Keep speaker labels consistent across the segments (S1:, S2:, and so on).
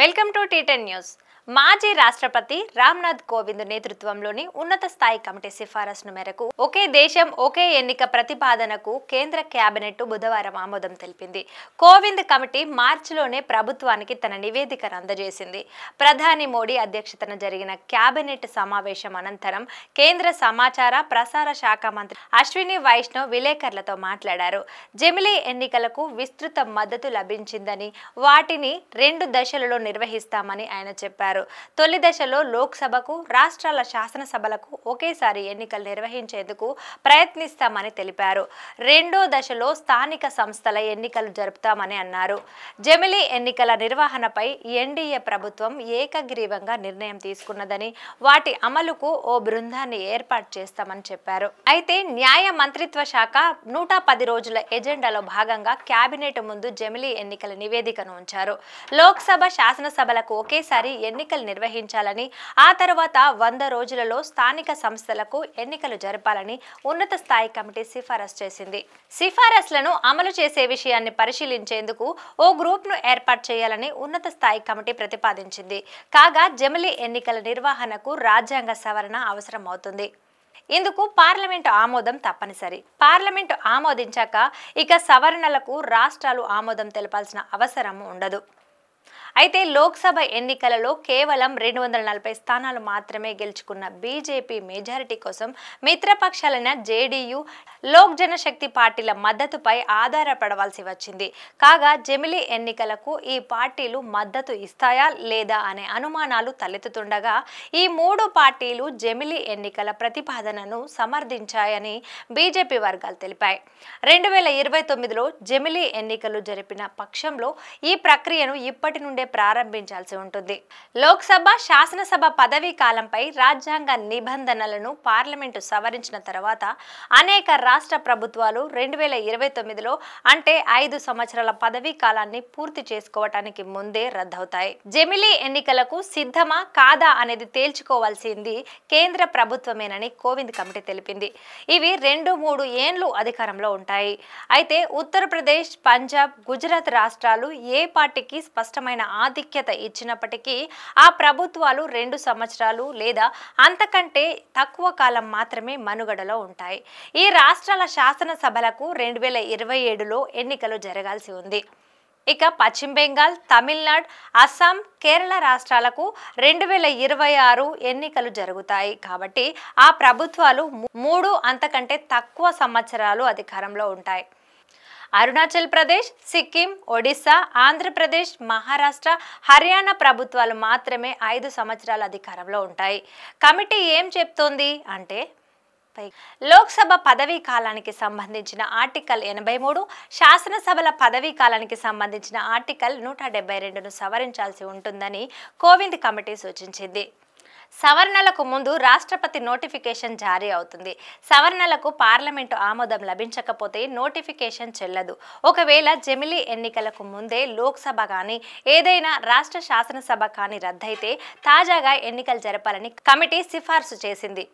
S1: Welcome to T10 News. మాజీ రాష్ట్రపతి రామ్నాథ్ కోవింద్ నేతృత్వంలోని ఉన్నత స్థాయి కమిటీ సిఫారసును మేరకు ఒకే దేశం ఒకే ఎన్నిక ప్రతిపాదనకు కేంద్ర కేబినెట్ బుధవారం ఆమోదం తెలిపింది కోవింద్ కమిటీ మార్చిలోనే ప్రభుత్వానికి తన నివేదికను అందజేసింది ప్రధాని మోడీ అధ్యక్షతన జరిగిన కేబినెట్ సమావేశం అనంతరం కేంద్ర సమాచార ప్రసార శాఖ మంత్రి అశ్విని వైష్ణవ్ విలేకరులతో మాట్లాడారు జమిలీ ఎన్నికలకు విస్తృత మద్దతు లభించిందని వాటిని రెండు దశలలో నిర్వహిస్తామని ఆయన చెప్పారు తెలిపారు తొలి దశలో లోక్సభకు రాష్ట్రాల శాసనసభలకు ఒకేసారి ఎన్నికలు నిర్వహించేందుకు ప్రయత్నిస్తామని తెలిపారు రెండో దశలో స్థానిక సంస్థల ఎన్నికలు జరుపుతామని అన్నారు జమిలి ఎన్నికల నిర్వహణపై ఎన్డీఏ ప్రభుత్వం ఏకగ్రీవంగా నిర్ణయం తీసుకున్నదని వాటి అమలుకు ఓ బృందాన్ని ఏర్పాటు చేస్తామని చెప్పారు అయితే న్యాయ మంత్రిత్వ శాఖ నూట పది రోజుల ఎజెండాలో భాగంగా కేబినెట్ ముందు జమిలీ ఎన్నికల నివేదికను ఉంచారు లోక్సభ శాసనసభలకు ఒకేసారి ఎన్ని ఎన్నికలు నిర్వహించాలని ఆ తర్వాత వంద రోజులలో స్థానిక సంస్థలకు ఎన్నికలు జరపాలని ఉన్నత స్థాయి కమిటీ సిఫారసు చేసింది సిఫారసులను అమలు చేసే విషయాన్ని పరిశీలించేందుకు ఓ గ్రూప్ను ఏర్పాటు చేయాలని ఉన్నత స్థాయి కమిటీ ప్రతిపాదించింది కాగా జమిలీ ఎన్నికల నిర్వహణకు రాజ్యాంగ సవరణ అవసరమవుతుంది ఇందుకు పార్లమెంటు ఆమోదం తప్పనిసరి పార్లమెంటు ఆమోదించాక ఇక సవరణలకు రాష్ట్రాలు ఆమోదం తెలపాల్సిన అవసరం ఉండదు అయితే లోక్సభ ఎన్నికలలో కేవలం రెండు వందల నలభై స్థానాలు మాత్రమే గెలుచుకున్న బీజేపీ మెజారిటీ కోసం మిత్రపక్షాలైన జేడీయూ లోక్ జనశక్తి పార్టీల మద్దతుపై ఆధారపడవలసి వచ్చింది కాగా జమిలీ ఎన్నికలకు ఈ పార్టీలు మద్దతు ఇస్తాయా లేదా అనే అనుమానాలు తలెత్తుతుండగా ఈ మూడు పార్టీలు జమిలీ ఎన్నికల ప్రతిపాదనను సమర్థించాయని బీజేపీ వర్గాలు తెలిపాయి రెండు వేల ఇరవై తొమ్మిదిలో జమిలి ఎన్నికలు జరిపిన పక్షంలో ఈ ప్రక్రియను ఇప్పటి నుండే ప్రారంభించాల్సి ఉంటుంది లోక్సభ శాసనసభ పదవీ కాలంపై రాజ్యాంగ నిబంధనలను పార్లమెంటు సవరించిన తర్వాత అనేక రాష్ట్ర ప్రభుత్వాలు రెండు వేల ఇరవై తొమ్మిదిలో అంటే ఐదు సంవత్సరాల పదవీ కాలాన్ని పూర్తి చేసుకోవటానికి ముందే రద్దవుతాయి జమిలీ ఎన్నికలకు సిద్ధమా కాదా అనేది తేల్చుకోవాల్సింది కేంద్ర ప్రభుత్వమేనని కోవింద్ కమిటీ తెలిపింది ఇవి రెండు మూడు ఏండ్లు అధికారంలో ఉంటాయి అయితే ఉత్తరప్రదేశ్ పంజాబ్ గుజరాత్ రాష్ట్రాలు ఏ పార్టీకి స్పష్టమైన ఆధిక్యత ఇచ్చినప్పటికీ ఆ ప్రభుత్వాలు రెండు సంవత్సరాలు లేదా అంతకంటే తక్కువ కాలం మాత్రమే మనుగడలో ఉంటాయి ఈ రాష్ట్రాల శాసనసభలకు రెండు వేల ఇరవై ఏడులో ఎన్నికలు జరగాల్సి ఉంది ఇక పశ్చిమ బెంగాల్ తమిళనాడు అస్సాం కేరళ రాష్ట్రాలకు రెండు వేల ఇరవై ఆరు ఎన్నికలు జరుగుతాయి కాబట్టి ఆ ప్రభుత్వాలు మూడు అంతకంటే తక్కువ సంవత్సరాలు అధికారంలో ఉంటాయి అరుణాచల్ ప్రదేశ్ సిక్కిం ఒడిశా ఆంధ్రప్రదేశ్ మహారాష్ట్ర హర్యానా ప్రభుత్వాలు మాత్రమే ఐదు సంవత్సరాల అధికారంలో ఉంటాయి కమిటీ ఏం చెప్తోంది అంటే లోక్సభ పదవీ కాలానికి సంబంధించిన ఆర్టికల్ ఎనభై మూడు శాసనసభల పదవీ కాలానికి సంబంధించిన ఆర్టికల్ నూట డెబ్బై రెండును సవరించాల్సి ఉంటుందని కోవింద్ కమిటీ సూచించింది సవరణలకు ముందు రాష్ట్రపతి నోటిఫికేషన్ జారీ అవుతుంది సవరణలకు పార్లమెంటు ఆమోదం లభించకపోతే నోటిఫికేషన్ చెల్లదు ఒకవేళ జమిలీ ఎన్నికలకు ముందే లోక్సభ కానీ ఏదైనా రాష్ట్ర శాసనసభ కానీ రద్దయితే తాజాగా ఎన్నికలు జరపాలని కమిటీ సిఫార్సు చేసింది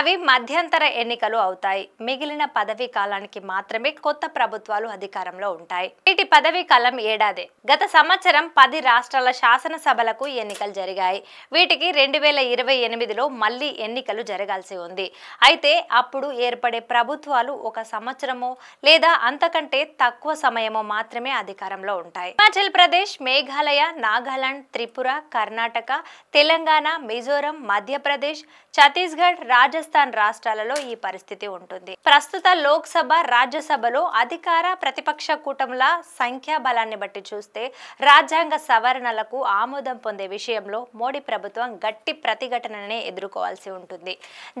S1: అవి మధ్యంతర ఎన్నికలు అవుతాయి మిగిలిన పదవీ కాలానికి మాత్రమే కొత్త ప్రభుత్వాలు అధికారంలో ఉంటాయి వీటి పదవీ కాలం ఏడాదే గత సంవత్సరం పది రాష్ట్రాల శాసనసభలకు ఎన్నికలు జరిగాయి వీటికి రెండు వేల ఇరవై ఎనిమిదిలో మళ్ళీ ఎన్నికలు జరగాల్సి ఉంది అయితే అప్పుడు ఏర్పడే ప్రభుత్వాలు ఒక సంవత్సరమో లేదా అంతకంటే తక్కువ సమయమో మాత్రమే అధికారంలో ఉంటాయి హిమాచల్ ప్రదేశ్ మేఘాలయ నాగాలాండ్ త్రిపుర కర్ణాటక తెలంగాణ మిజోరం మధ్యప్రదేశ్ ఛత్తీస్గఢ్ రాజస్థాన్ రాష్ట్రాలలో ఈ పరిస్థితి ఉంటుంది ప్రస్తుత లోక్సభ రాజ్యసభలో అధికార ప్రతిపక్ష కూటముల సంఖ్యాబలాన్ని బట్టి చూస్తే రాజ్యాంగ సవరణలకు ఆమోదం పొందే విషయంలో మోడీ ప్రభుత్వం గట్టి ప్రతి ప్రతిఘటననే ఎదుర్కోవాల్సి ఉంటుంది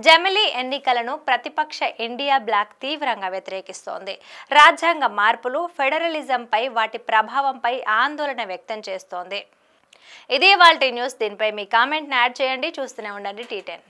S1: జమిలీ ఎన్నికలను ప్రతిపక్ష ఇండియా బ్లాక్ తీవ్రంగా వ్యతిరేకిస్తోంది రాజ్యాంగ మార్పులు ఫెడరలిజంపై వాటి ప్రభావంపై ఆందోళన వ్యక్తం చేస్తోంది ఇదే వాళ్ళ న్యూస్ దీనిపై మీ కామెంట్ని యాడ్ చేయండి చూస్తూనే ఉండండి టీటెన్